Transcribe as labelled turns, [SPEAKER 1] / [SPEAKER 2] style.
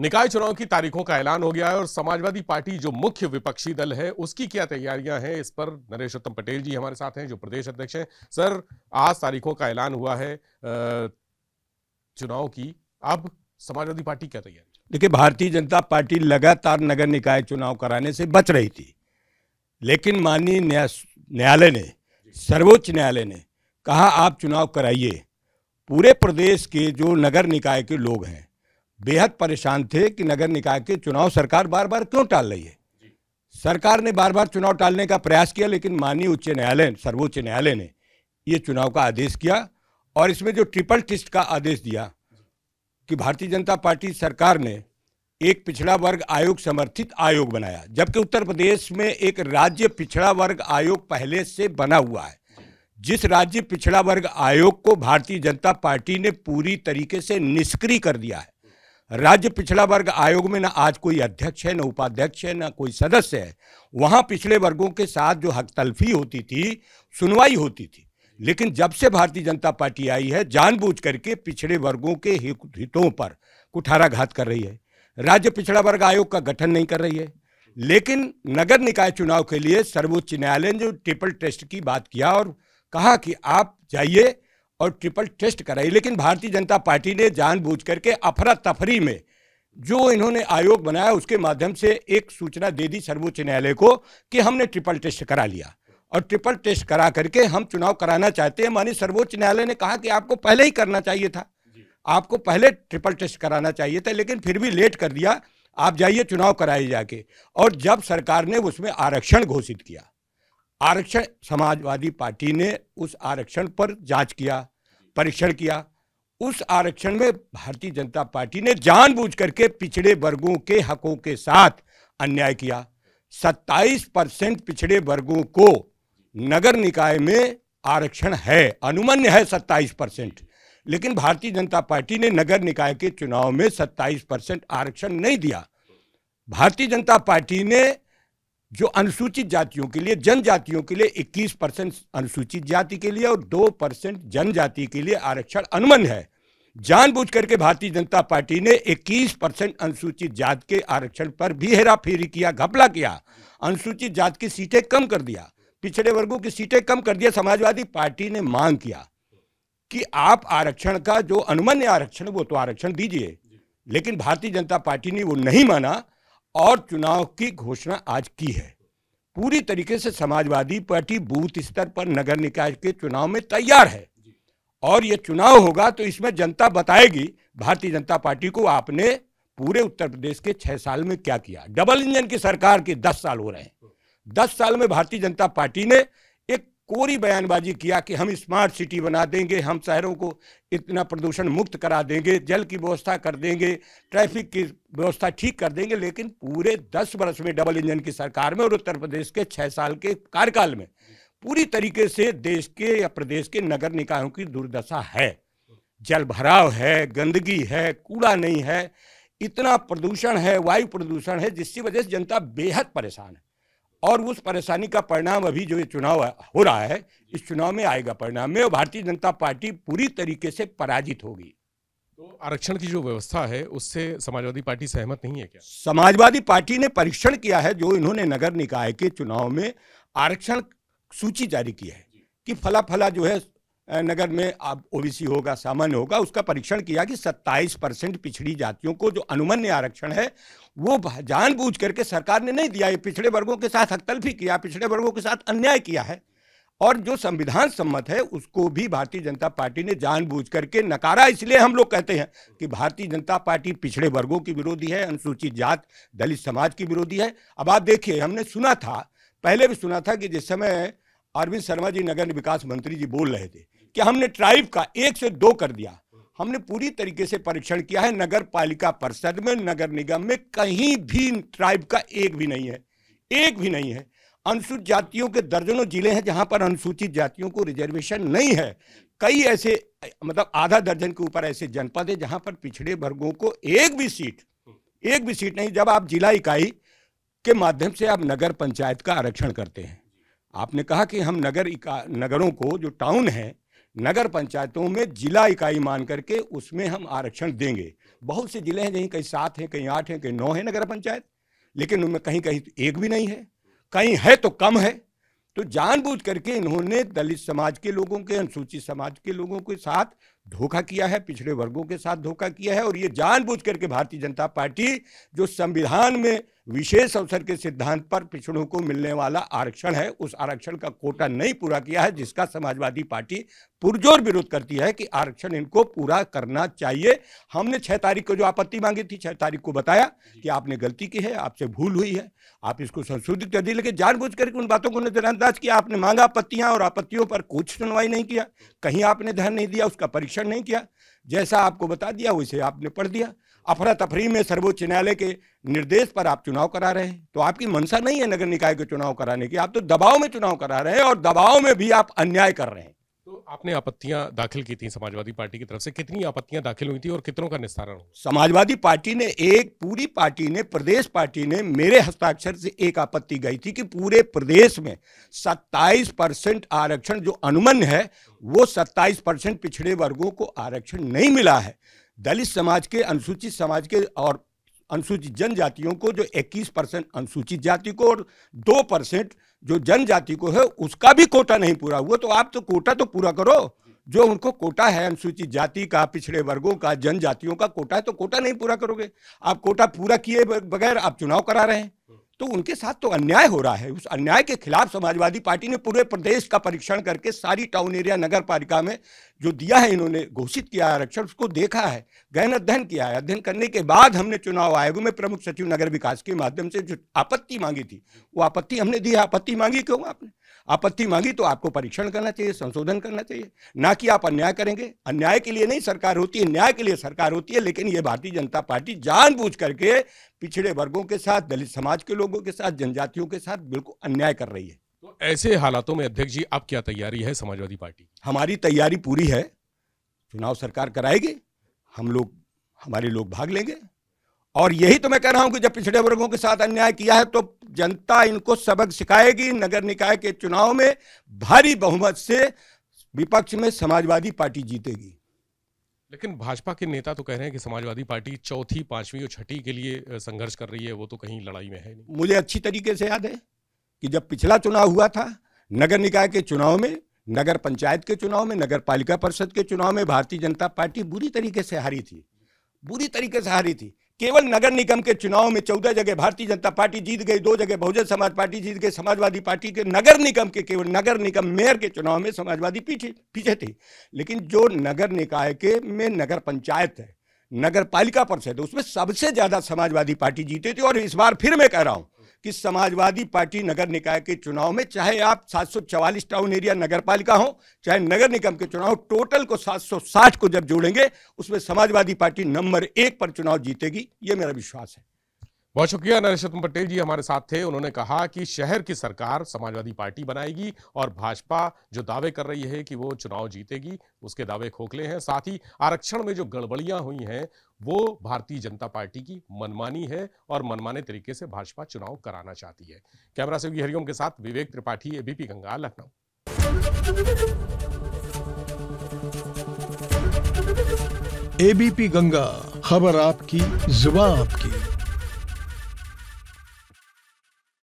[SPEAKER 1] निकाय चुनाव की तारीखों का ऐलान हो गया है और समाजवादी पार्टी जो मुख्य विपक्षी दल है उसकी क्या तैयारियां हैं इस पर नरेश उत्तम पटेल जी हमारे साथ हैं जो प्रदेश अध्यक्ष हैं सर आज तारीखों का ऐलान हुआ है चुनाव की अब समाजवादी पार्टी क्या तैयारी
[SPEAKER 2] देखिए भारतीय जनता पार्टी लगातार नगर निकाय चुनाव कराने से बच रही थी लेकिन माननीय न्यायालय ने सर्वोच्च न्यायालय ने कहा आप चुनाव कराइए पूरे प्रदेश के जो नगर निकाय के लोग हैं बेहद परेशान थे कि नगर निकाय के चुनाव सरकार बार बार क्यों टाल रही है सरकार ने बार बार चुनाव टालने का प्रयास किया लेकिन माननीय उच्च न्यायालय सर्वोच्च न्यायालय ने ये चुनाव का आदेश किया और इसमें जो ट्रिपल टेस्ट का आदेश दिया कि भारतीय जनता पार्टी सरकार ने एक पिछड़ा वर्ग आयोग समर्थित आयोग बनाया जबकि उत्तर प्रदेश में एक राज्य पिछड़ा वर्ग आयोग पहले से बना हुआ है जिस राज्य पिछड़ा वर्ग आयोग को भारतीय जनता पार्टी ने पूरी तरीके से निष्क्रिय कर दिया है राज्य पिछड़ा वर्ग आयोग में ना आज कोई अध्यक्ष है ना उपाध्यक्ष है ना कोई सदस्य है वहाँ पिछड़े वर्गों के साथ जो हक तलफी होती थी सुनवाई होती थी लेकिन जब से भारतीय जनता पार्टी आई है जानबूझ करके पिछड़े वर्गों के हितों पर कुठाराघात कर रही है राज्य पिछड़ा वर्ग आयोग का गठन नहीं कर रही है लेकिन नगर निकाय चुनाव के लिए सर्वोच्च न्यायालय ने जो ट्रिपल टेस्ट की बात किया और कहा कि आप जाइए और ट्रिपल टेस्ट कराई लेकिन भारतीय जनता पार्टी ने जानबूझ करके अफरा तफरी में जो इन्होंने आयोग बनाया उसके माध्यम से एक सूचना दे दी सर्वोच्च न्यायालय को कि हमने ट्रिपल टेस्ट करा लिया और ट्रिपल टेस्ट करा करके हम चुनाव कराना चाहते हैं मानी सर्वोच्च न्यायालय ने कहा कि आपको पहले ही करना चाहिए था आपको पहले ट्रिपल टेस्ट कराना चाहिए था लेकिन फिर भी लेट कर दिया आप जाइए चुनाव कराए जाके और जब सरकार ने उसमें आरक्षण घोषित किया आरक्षण समाजवादी पार्टी ने उस आरक्षण पर जांच किया परीक्षण किया उस आरक्षण में भारतीय जनता पार्टी ने जानबूझ करके पिछड़े वर्गों के हकों के साथ अन्याय किया 27 परसेंट पिछड़े वर्गों को नगर निकाय में आरक्षण है अनुमन्य है 27 परसेंट लेकिन भारतीय जनता पार्टी ने नगर निकाय के चुनाव में 27 परसेंट आरक्षण नहीं दिया भारतीय जनता पार्टी ने जो अनुसूचित जातियों के लिए जनजातियों के लिए 21 परसेंट अनुसूचित जाति के लिए और 2 परसेंट जनजाति के लिए आरक्षण अनुमन है जानबूझ करके भारतीय जनता पार्टी ने 21 परसेंट अनुसूचित जाति के आरक्षण पर भी हेरा फेरी किया घपला किया अनुसूचित जाति की सीटें कम कर दिया पिछड़े वर्गों की सीटें कम कर दिया समाजवादी पार्टी ने मांग किया कि आप आरक्षण का जो अनुमन्य आरक्षण वो तो आरक्षण दीजिए लेकिन भारतीय जनता पार्टी ने वो नहीं माना और चुनाव की घोषणा आज की है पूरी तरीके से समाजवादी पार्टी बूथ स्तर पर नगर निकाय के चुनाव में तैयार है और ये चुनाव होगा तो इसमें जनता बताएगी भारतीय जनता पार्टी को आपने पूरे उत्तर प्रदेश के छः साल में क्या किया डबल इंजन की सरकार के दस साल हो रहे हैं दस साल में भारतीय जनता पार्टी ने कोरी बयानबाजी किया कि हम स्मार्ट सिटी बना देंगे हम शहरों को इतना प्रदूषण मुक्त करा देंगे जल की व्यवस्था कर देंगे ट्रैफिक की व्यवस्था ठीक कर देंगे लेकिन पूरे दस वर्ष में डबल इंजन की सरकार में और उत्तर प्रदेश के छः साल के कार्यकाल में पूरी तरीके से देश के या प्रदेश के नगर निकायों की दुर्दशा है जल भराव है गंदगी है कूड़ा नहीं है इतना प्रदूषण है वायु प्रदूषण है जिसकी वजह से जनता बेहद परेशान है और उस परेशानी का परिणाम अभी जो ये चुनाव हो रहा है इस चुनाव में आएगा परिणाम में भारतीय जनता पार्टी पूरी तरीके से पराजित होगी
[SPEAKER 1] तो आरक्षण की जो व्यवस्था है उससे समाजवादी
[SPEAKER 2] पार्टी सहमत नहीं है क्या समाजवादी पार्टी ने परीक्षण किया है जो इन्होंने नगर निकाय के चुनाव में आरक्षण सूची जारी की है कि फला फला जो है नगर में अब ओबीसी होगा सामान्य होगा उसका परीक्षण किया कि 27 परसेंट पिछड़ी जातियों को जो अनुमन्य आरक्षण है वो जानबूझ करके सरकार ने नहीं दिया ये पिछड़े वर्गों के साथ हकतलफी किया पिछड़े वर्गों के साथ अन्याय किया है और जो संविधान सम्मत है उसको भी भारतीय जनता पार्टी ने जानबूझ करके नकारा इसलिए हम लोग कहते हैं कि भारतीय जनता पार्टी पिछड़े वर्गों की विरोधी है अनुसूचित जात दलित समाज की विरोधी है अब आप देखिए हमने सुना था पहले भी सुना था कि जिस समय अरविंद शर्मा जी नगर विकास मंत्री जी बोल रहे थे कि हमने ट्राइब का एक से दो कर दिया हमने पूरी तरीके से परीक्षण किया है नगर पालिका परिषद में नगर निगम में कहीं भी ट्राइब का एक भी नहीं है एक भी नहीं है अनुसूचित जातियों के दर्जनों जिले हैं जहां पर अनुसूचित जातियों को रिजर्वेशन नहीं है कई ऐसे मतलब आधा दर्जन के ऊपर ऐसे जनपद है जहां पर पिछड़े वर्गों को एक भी सीट एक भी सीट नहीं जब आप जिला इकाई के माध्यम से आप नगर पंचायत का आरक्षण करते हैं आपने कहा कि हम नगर इका नगरों को जो टाउन है नगर पंचायतों में जिला इकाई मान करके उसमें हम आरक्षण देंगे बहुत से जिले हैं जहीं कहीं सात हैं कहीं आठ हैं कहीं नौ हैं नगर पंचायत लेकिन उनमें कहीं कहीं तो एक भी नहीं है कहीं है तो कम है तो जानबूझ करके इन्होंने दलित समाज के लोगों के अनुसूचित समाज के लोगों के साथ धोखा किया है पिछड़े वर्गों के साथ धोखा किया है और ये जानबूझ करके भारतीय जनता पार्टी जो संविधान में विशेष अवसर के सिद्धांत पर पिछड़ों को मिलने वाला आरक्षण है उस आरक्षण का कोटा नहीं पूरा किया है जिसका समाजवादी पार्टी पुरजोर विरोध करती है कि आरक्षण इनको पूरा करना चाहिए हमने छह तारीख को जो आपत्ति मांगी थी छह तारीख को बताया कि आपने गलती की है आपसे भूल हुई है आप इसको संशोधित कर दी लेकिन जानबूझ करके उन बातों को नजरअंदाज किया आपने मांगा आपत्तियां और आपत्तियों पर कुछ सुनवाई नहीं किया कहीं आपने ध्यान नहीं दिया उसका परीक्षण नहीं किया जैसा आपको बता दिया वैसे आपने पढ़ दिया अफरा तफरी में सर्वोच्च न्यायालय के निर्देश पर आप चुनाव करा रहे हैं तो आपकी मंशा नहीं है नगर निकाय के चुनाव कराने की आप तो दबाव में चुनाव करा रहे हैं और दबाव में भी आप अन्याय कर रहे हैं
[SPEAKER 1] तो आपने आपत्तियां दाखिल की थी समाजवादी पार्टी की तरफ से कितनी आपत्तियां दाखिल हुई थी और कितनों का निस्तारण हुआ
[SPEAKER 2] समाजवादी पार्टी ने एक पूरी पार्टी ने प्रदेश पार्टी ने मेरे हस्ताक्षर से एक आपत्ति गई थी कि पूरे प्रदेश में 27 परसेंट आरक्षण जो अनुमन है वो 27 परसेंट पिछड़े वर्गों को आरक्षण नहीं मिला है दलित समाज के अनुसूचित समाज के और अनुसूचित जनजातियों को जो 21 परसेंट अनुसूचित जाति को और 2 परसेंट जो जनजाति को है उसका भी कोटा नहीं पूरा हुआ तो आप तो कोटा तो पूरा करो जो उनको कोटा है अनुसूचित जाति का पिछड़े वर्गों का जनजातियों का कोटा है तो कोटा नहीं पूरा करोगे आप कोटा पूरा किए बगैर आप चुनाव करा रहे हैं तो उनके साथ तो अन्याय हो रहा है उस अन्याय के खिलाफ समाजवादी पार्टी ने पूरे प्रदेश का परीक्षण करके सारी टाउन एरिया नगर पालिका में जो दिया है इन्होंने घोषित किया है आरक्षण उसको देखा है गहन अध्ययन किया है अध्ययन करने के बाद हमने चुनाव आयोग में प्रमुख सचिव नगर विकास के माध्यम से जो आपत्ति मांगी थी वो आपत्ति हमने दी आपत्ति मांगी क्यों आपने आपत्ति मांगी तो आपको परीक्षण करना चाहिए संशोधन करना चाहिए ना कि आप अन्याय करेंगे अन्याय के लिए नहीं सरकार होती है न्याय के लिए सरकार होती है लेकिन ये भारतीय जनता पार्टी जानबूझ करके पिछड़े वर्गों के साथ दलित समाज के लोगों के साथ जनजातियों के साथ बिल्कुल अन्याय कर रही है
[SPEAKER 1] तो ऐसे हालातों में अध्यक्ष जी अब क्या तैयारी है समाजवादी पार्टी हमारी तैयारी पूरी है
[SPEAKER 2] चुनाव सरकार कराएगी हम लोग हमारे लोग भाग लेंगे और यही तो मैं कह रहा हूं कि जब पिछड़े वर्गों के साथ अन्याय किया है तो जनता इनको सबक सिखाएगी नगर निकाय के चुनाव में भारी बहुमत से विपक्ष में समाजवादी पार्टी जीतेगी
[SPEAKER 1] लेकिन भाजपा के नेता तो कह रहे हैं कि समाजवादी पार्टी चौथी पांचवी और छठी के लिए संघर्ष कर रही है वो तो कहीं लड़ाई में है नहीं
[SPEAKER 2] मुझे अच्छी तरीके से याद है कि जब पिछला चुनाव हुआ था नगर निकाय के चुनाव में नगर पंचायत के चुनाव में नगर पालिका परिषद के चुनाव में भारतीय जनता पार्टी बुरी तरीके से हारी थी बुरी तरीके से हारी थी केवल नगर निगम के चुनाव में चौदह जगह भारतीय जनता पार्टी जीत गई दो जगह बहुजन समाज पार्टी जीत गई समाजवादी पार्टी के नगर निगम के केवल नगर निगम मेयर के चुनाव में समाजवादी पीछे पीछे थे लेकिन जो नगर निकाय के में नगर पंचायत है नगर पालिका परिषद उसमें सबसे ज़्यादा समाजवादी पार्टी जीते थे और इस बार फिर मैं कह रहा हूं कि समाजवादी पार्टी नगर निकाय के चुनाव में चाहे आप 744 टाउन एरिया नगर पालिका हो चाहे नगर निगम के चुनाव टोटल को 760 को जब जोड़ेंगे उसमें समाजवादी पार्टी नंबर एक पर चुनाव जीतेगी ये मेरा विश्वास है बहुत शुक्रिया नरेशत्म
[SPEAKER 1] पटेल जी हमारे साथ थे उन्होंने कहा कि शहर की सरकार समाजवादी पार्टी बनाएगी और भाजपा जो दावे कर रही है कि वो चुनाव जीतेगी उसके दावे खोखले हैं साथ ही आरक्षण में जो गड़बड़ियां हुई हैं वो भारतीय जनता पार्टी की मनमानी है और मनमाने तरीके से भाजपा चुनाव कराना चाहती है कैमरा सिंह हरिओम के साथ विवेक त्रिपाठी एबीपी गंगा लखनऊ
[SPEAKER 2] एबीपी गंगा खबर आपकी जुबा आपकी